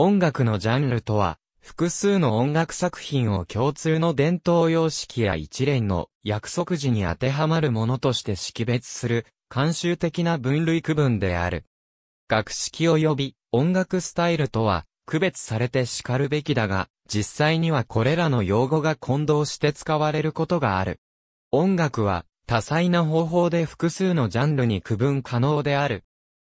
音楽のジャンルとは、複数の音楽作品を共通の伝統様式や一連の約束時に当てはまるものとして識別する、慣習的な分類区分である。学識及び音楽スタイルとは、区別されて叱るべきだが、実際にはこれらの用語が混同して使われることがある。音楽は、多彩な方法で複数のジャンルに区分可能である。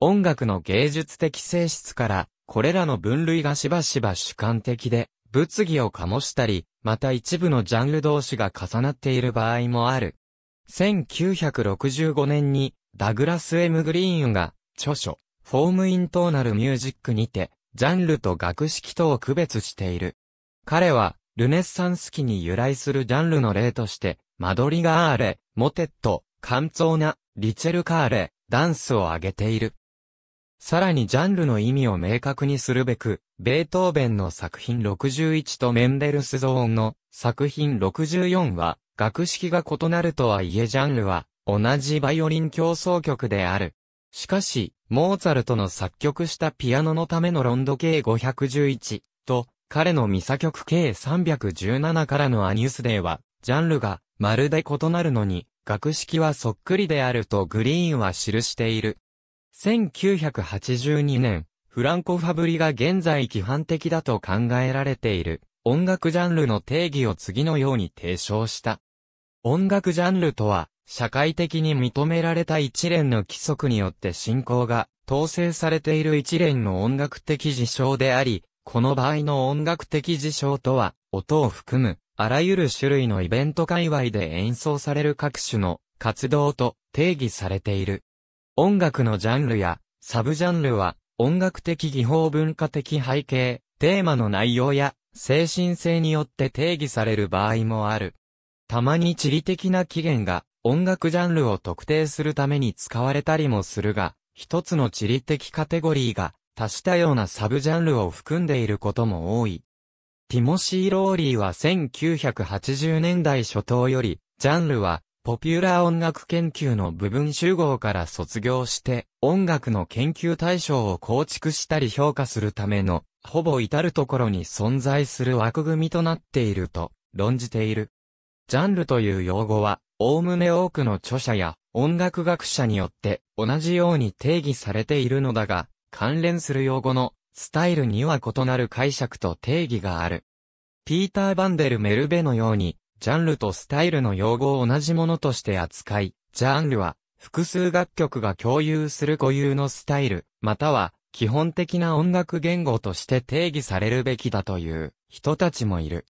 音楽の芸術的性質から、これらの分類がしばしば主観的で、物議を醸したり、また一部のジャンル同士が重なっている場合もある。1965年に、ダグラス・ M・ グリーンが、著書、フォーム・イントーナル・ミュージックにて、ジャンルと学識とを区別している。彼は、ルネッサンス期に由来するジャンルの例として、マドリガーレ、モテット、カンツォーナ、リチェルカーレ、ダンスを挙げている。さらにジャンルの意味を明確にするべく、ベートーベンの作品61とメンデルスゾーンの作品64は、学識が異なるとはいえジャンルは、同じバイオリン競争曲である。しかし、モーツァルトの作曲したピアノのためのロンド計511と、彼のミサ曲計317からのアニュスデーは、ジャンルがまるで異なるのに、学識はそっくりであるとグリーンは記している。1982年、フランコ・ファブリが現在規範的だと考えられている音楽ジャンルの定義を次のように提唱した。音楽ジャンルとは、社会的に認められた一連の規則によって進行が統制されている一連の音楽的事象であり、この場合の音楽的事象とは、音を含む、あらゆる種類のイベント界隈で演奏される各種の活動と定義されている。音楽のジャンルや、サブジャンルは、音楽的技法文化的背景、テーマの内容や、精神性によって定義される場合もある。たまに地理的な起源が、音楽ジャンルを特定するために使われたりもするが、一つの地理的カテゴリーが、多種多様なサブジャンルを含んでいることも多い。ティモシー・ローリーは1980年代初頭より、ジャンルはポピュラー音楽研究の部分集合から卒業して、音楽の研究対象を構築したり評価するための、ほぼ至るところに存在する枠組みとなっていると論じている。ジャンルという用語は、おおむね多くの著者や音楽学者によって同じように定義されているのだが、関連する用語のスタイルには異なる解釈と定義がある。ピーター・バンデル・メルベのように、ジャンルとスタイルの用語を同じものとして扱い、ジャンルは、複数楽曲が共有する固有のスタイル、または、基本的な音楽言語として定義されるべきだという人たちもいる。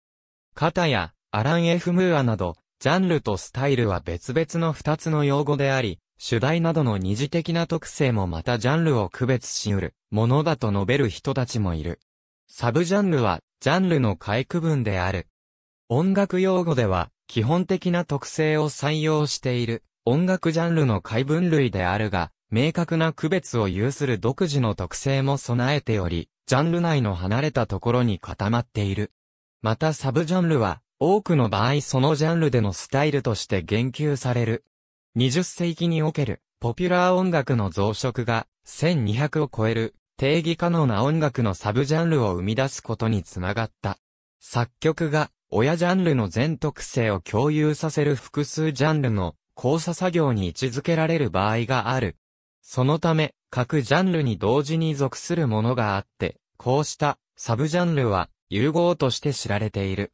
タや、アラン・エフ・ムーアなど、ジャンルとスタイルは別々の二つの用語であり、主題などの二次的な特性もまたジャンルを区別し得るものだと述べる人たちもいる。サブジャンルは、ジャンルの回区分である。音楽用語では、基本的な特性を採用している、音楽ジャンルの解分類であるが、明確な区別を有する独自の特性も備えており、ジャンル内の離れたところに固まっている。またサブジャンルは、多くの場合そのジャンルでのスタイルとして言及される。20世紀における、ポピュラー音楽の増殖が、1200を超える、定義可能な音楽のサブジャンルを生み出すことにつながった。作曲が、親ジャンルの全特性を共有させる複数ジャンルの交差作業に位置づけられる場合がある。そのため、各ジャンルに同時に属するものがあって、こうしたサブジャンルは融合として知られている。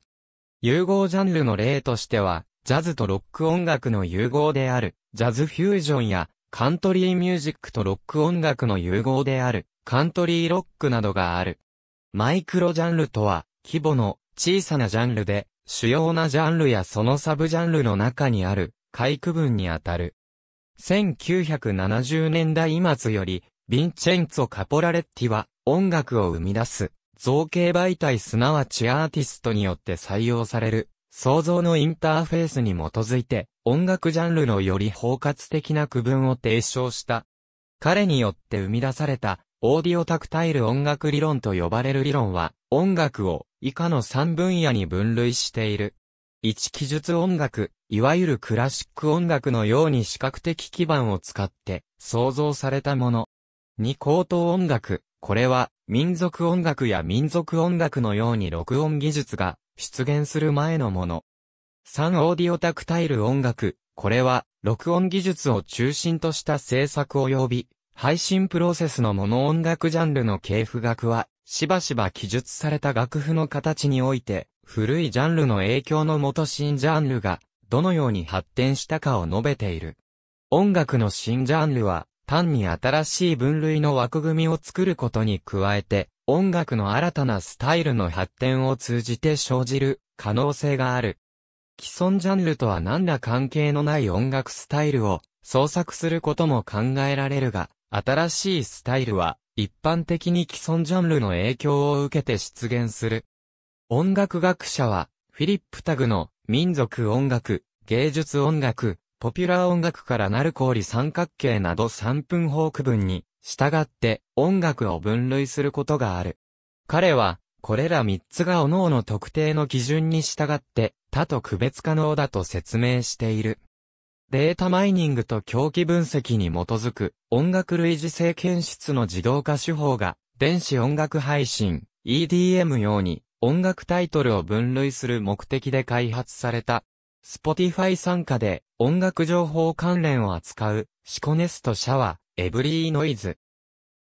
融合ジャンルの例としては、ジャズとロック音楽の融合である、ジャズフュージョンや、カントリーミュージックとロック音楽の融合である、カントリーロックなどがある。マイクロジャンルとは、規模の小さなジャンルで、主要なジャンルやそのサブジャンルの中にある、回区分にあたる。1970年代末より、ヴィンチェンツォ・カポラレッティは、音楽を生み出す、造形媒体すなわちアーティストによって採用される、創造のインターフェースに基づいて、音楽ジャンルのより包括的な区分を提唱した。彼によって生み出されたオーディオタクタイル音楽理論と呼ばれる理論は、音楽を以下の3分野に分類している。1記述音楽、いわゆるクラシック音楽のように視覚的基盤を使って創造されたもの。2高等音楽、これは民族音楽や民族音楽のように録音技術が出現する前のもの。3オーディオタクタイル音楽、これは録音技術を中心とした制作及び配信プロセスのモノ音楽ジャンルの系譜楽は、しばしば記述された楽譜の形において、古いジャンルの影響のもと新ジャンルが、どのように発展したかを述べている。音楽の新ジャンルは、単に新しい分類の枠組みを作ることに加えて、音楽の新たなスタイルの発展を通じて生じる可能性がある。既存ジャンルとは何ら関係のない音楽スタイルを創作することも考えられるが、新しいスタイルは、一般的に既存ジャンルの影響を受けて出現する。音楽学者は、フィリップ・タグの、民族音楽、芸術音楽、ポピュラー音楽からなる氷三角形など三分法区分に、従って音楽を分類することがある。彼は、これら三つが各々特定の基準に従って他と区別可能だと説明している。データマイニングと狂気分析に基づく音楽類似性検出の自動化手法が電子音楽配信 EDM 用に音楽タイトルを分類する目的で開発された Spotify 参加で音楽情報関連を扱うシコネストシャワーエブリーノイズ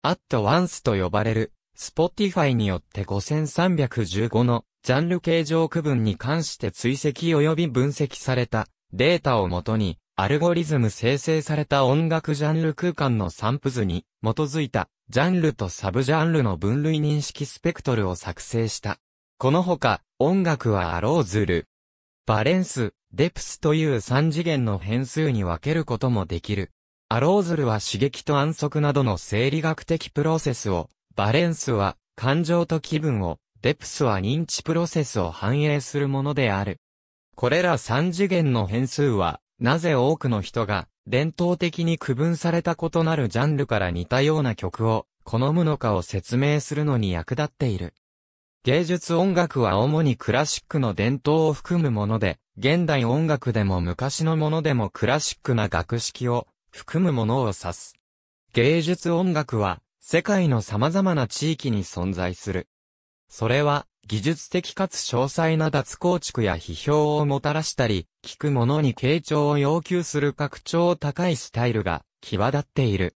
アットワンスと呼ばれる Spotify によって5315のジャンル形状区分に関して追跡及び分析されたデータをもとにアルゴリズム生成された音楽ジャンル空間の散布図に基づいたジャンルとサブジャンルの分類認識スペクトルを作成した。このほか、音楽はアローズル、バレンス、デプスという3次元の変数に分けることもできる。アローズルは刺激と安息などの生理学的プロセスを、バレンスは感情と気分を、デプスは認知プロセスを反映するものである。これら3次元の変数は、なぜ多くの人が、伝統的に区分された異なるジャンルから似たような曲を、好むのかを説明するのに役立っている。芸術音楽は主にクラシックの伝統を含むもので、現代音楽でも昔のものでもクラシックな楽式を含むものを指す。芸術音楽は世界の様々な地域に存在する。それは技術的かつ詳細な脱構築や批評をもたらしたり、聞く者に傾聴を要求する拡張高いスタイルが際立っている。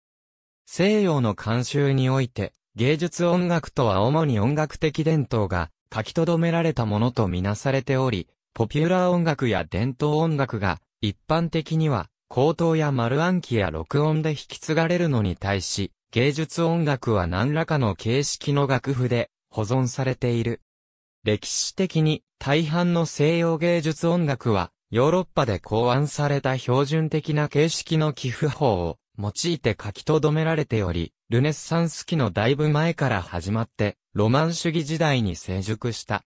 西洋の慣習において、芸術音楽とは主に音楽的伝統が書き留められたものとみなされており、ポピュラー音楽や伝統音楽が一般的には口頭や丸暗記や録音で引き継がれるのに対し、芸術音楽は何らかの形式の楽譜で保存されている。歴史的に大半の西洋芸術音楽はヨーロッパで考案された標準的な形式の寄付法を用いて書き留められており、ルネッサンス期のだいぶ前から始まってロマン主義時代に成熟した。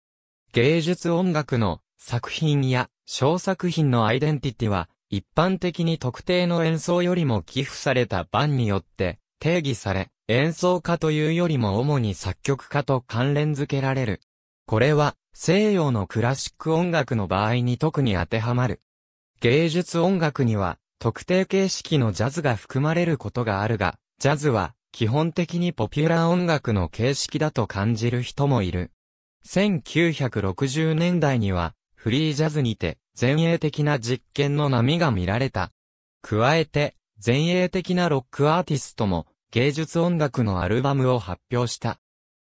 芸術音楽の作品や小作品のアイデンティティは一般的に特定の演奏よりも寄付された版によって定義され、演奏家というよりも主に作曲家と関連づけられる。これは西洋のクラシック音楽の場合に特に当てはまる。芸術音楽には特定形式のジャズが含まれることがあるが、ジャズは基本的にポピュラー音楽の形式だと感じる人もいる。1960年代にはフリージャズにて前衛的な実験の波が見られた。加えて前衛的なロックアーティストも芸術音楽のアルバムを発表した。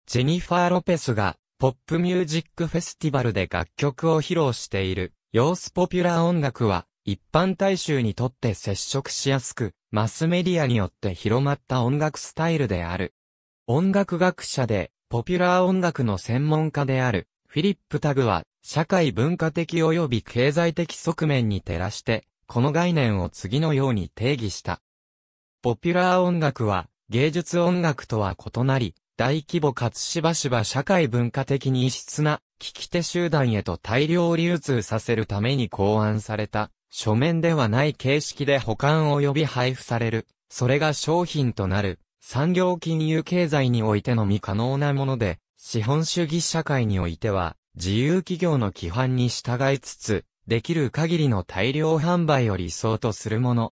ジェニファー・ロペスがポップミュージックフェスティバルで楽曲を披露している、様子ポピュラー音楽は、一般大衆にとって接触しやすく、マスメディアによって広まった音楽スタイルである。音楽学者で、ポピュラー音楽の専門家である、フィリップ・タグは、社会文化的及び経済的側面に照らして、この概念を次のように定義した。ポピュラー音楽は、芸術音楽とは異なり、大規模かつしばしば社会文化的に異質な、聞き手集団へと大量流通させるために考案された、書面ではない形式で保管及び配布される、それが商品となる、産業金融経済においてのみ可能なもので、資本主義社会においては、自由企業の規範に従いつつ、できる限りの大量販売を理想とするもの。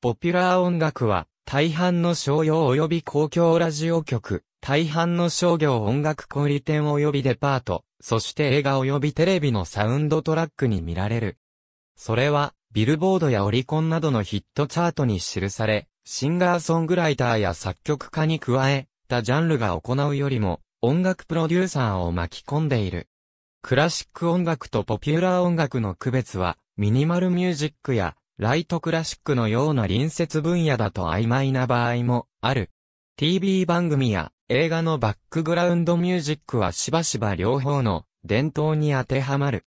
ポピュラー音楽は、大半の商用及び公共ラジオ局、大半の商業音楽小売店及びデパート、そして映画及びテレビのサウンドトラックに見られる。それは、ビルボードやオリコンなどのヒットチャートに記され、シンガーソングライターや作曲家に加え、他ジャンルが行うよりも、音楽プロデューサーを巻き込んでいる。クラシック音楽とポピュラー音楽の区別は、ミニマルミュージックや、ライトクラシックのような隣接分野だと曖昧な場合もある。TV 番組や映画のバックグラウンドミュージックはしばしば両方の伝統に当てはまる。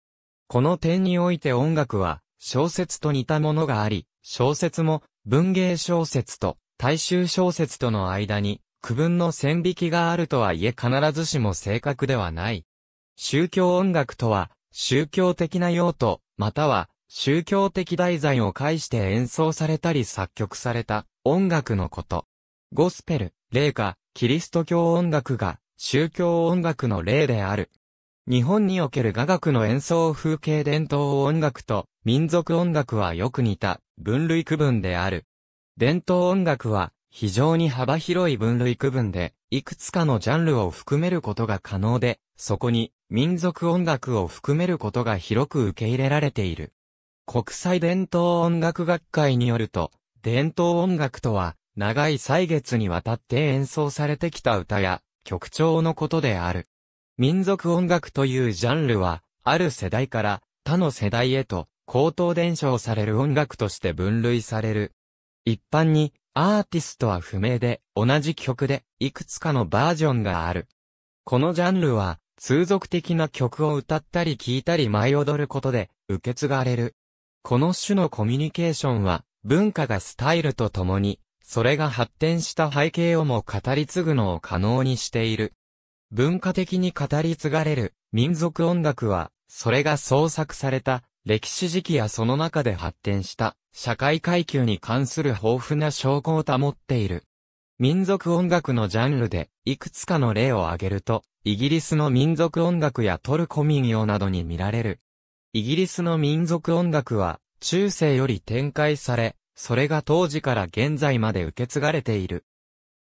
この点において音楽は小説と似たものがあり、小説も文芸小説と大衆小説との間に区分の線引きがあるとはいえ必ずしも正確ではない。宗教音楽とは宗教的な用途、または宗教的題材を介して演奏されたり作曲された音楽のこと。ゴスペル、霊歌、キリスト教音楽が宗教音楽の例である。日本における雅楽の演奏風景伝統音楽と民族音楽はよく似た分類区分である。伝統音楽は非常に幅広い分類区分で、いくつかのジャンルを含めることが可能で、そこに民族音楽を含めることが広く受け入れられている。国際伝統音楽学会によると、伝統音楽とは、長い歳月にわたって演奏されてきた歌や曲調のことである。民族音楽というジャンルは、ある世代から他の世代へと口頭伝承される音楽として分類される。一般にアーティストは不明で同じ曲でいくつかのバージョンがある。このジャンルは通俗的な曲を歌ったり聴いたり舞い踊ることで受け継がれる。この種のコミュニケーションは文化がスタイルとともにそれが発展した背景をも語り継ぐのを可能にしている。文化的に語り継がれる民族音楽は、それが創作された歴史時期やその中で発展した社会階級に関する豊富な証拠を保っている。民族音楽のジャンルでいくつかの例を挙げると、イギリスの民族音楽やトルコ民謡などに見られる。イギリスの民族音楽は中世より展開され、それが当時から現在まで受け継がれている。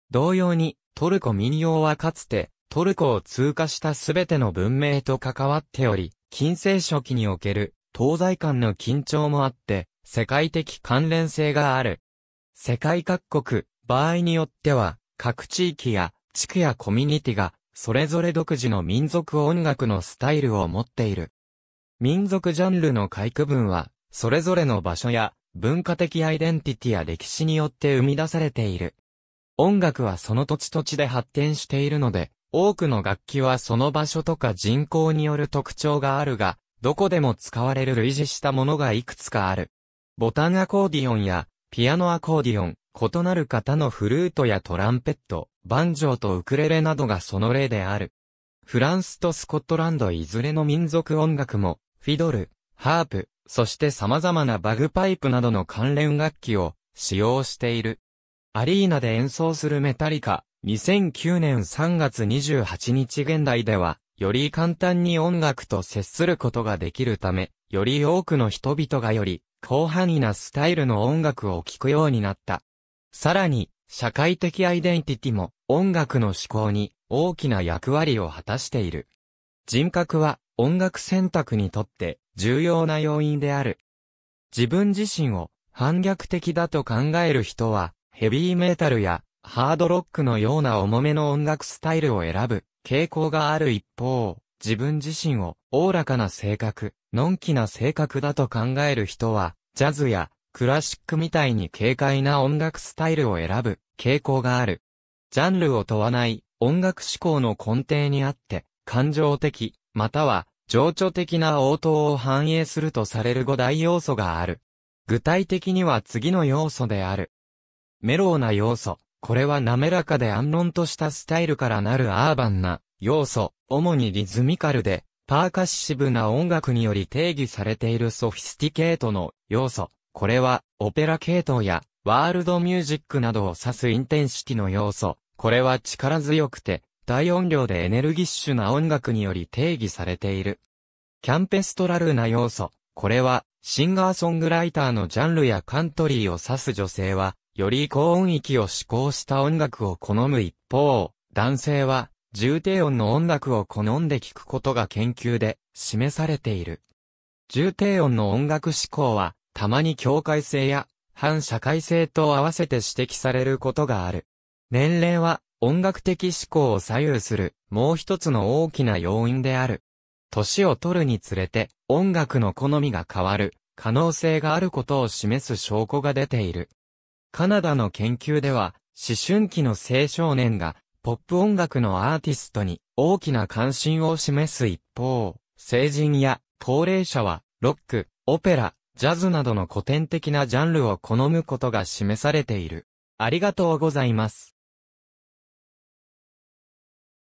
同様に、トルコ民謡はかつて、トルコを通過したすべての文明と関わっており、近世初期における東西間の緊張もあって、世界的関連性がある。世界各国、場合によっては、各地域や地区やコミュニティが、それぞれ独自の民族音楽のスタイルを持っている。民族ジャンルの回区分は、それぞれの場所や文化的アイデンティティや歴史によって生み出されている。音楽はその土地土地で発展しているので、多くの楽器はその場所とか人口による特徴があるが、どこでも使われる類似したものがいくつかある。ボタンアコーディオンや、ピアノアコーディオン、異なる型のフルートやトランペット、バンジョーとウクレレなどがその例である。フランスとスコットランドいずれの民族音楽も、フィドル、ハープ、そして様々なバグパイプなどの関連楽器を使用している。アリーナで演奏するメタリカ、2009年3月28日現代では、より簡単に音楽と接することができるため、より多くの人々がより、広範囲なスタイルの音楽を聴くようになった。さらに、社会的アイデンティティも音楽の思考に大きな役割を果たしている。人格は音楽選択にとって重要な要因である。自分自身を反逆的だと考える人は、ヘビーメタルやハードロックのような重めの音楽スタイルを選ぶ傾向がある一方、自分自身をおおらかな性格、のんきな性格だと考える人は、ジャズやクラシックみたいに軽快な音楽スタイルを選ぶ傾向がある。ジャンルを問わない音楽思考の根底にあって、感情的、または情緒的な応答を反映するとされる5大要素がある。具体的には次の要素である。メローな要素。これは滑らかで安穏としたスタイルからなるアーバンな要素。主にリズミカルで、パーカッシブな音楽により定義されているソフィスティケートの要素。これは、オペラ系統や、ワールドミュージックなどを指すインテンシティの要素。これは力強くて、大音量でエネルギッシュな音楽により定義されている。キャンペストラルな要素。これは、シンガーソングライターのジャンルやカントリーを指す女性は、より高音域を志向した音楽を好む一方、男性は、重低音の音楽を好んで聴くことが研究で示されている。重低音の音楽思考は、たまに境界性や反社会性と合わせて指摘されることがある。年齢は音楽的思考を左右する、もう一つの大きな要因である。年を取るにつれて、音楽の好みが変わる、可能性があることを示す証拠が出ている。カナダの研究では、思春期の青少年が、ポップ音楽のアーティストに大きな関心を示す一方、成人や高齢者は、ロック、オペラ、ジャズなどの古典的なジャンルを好むことが示されている。ありがとうございます。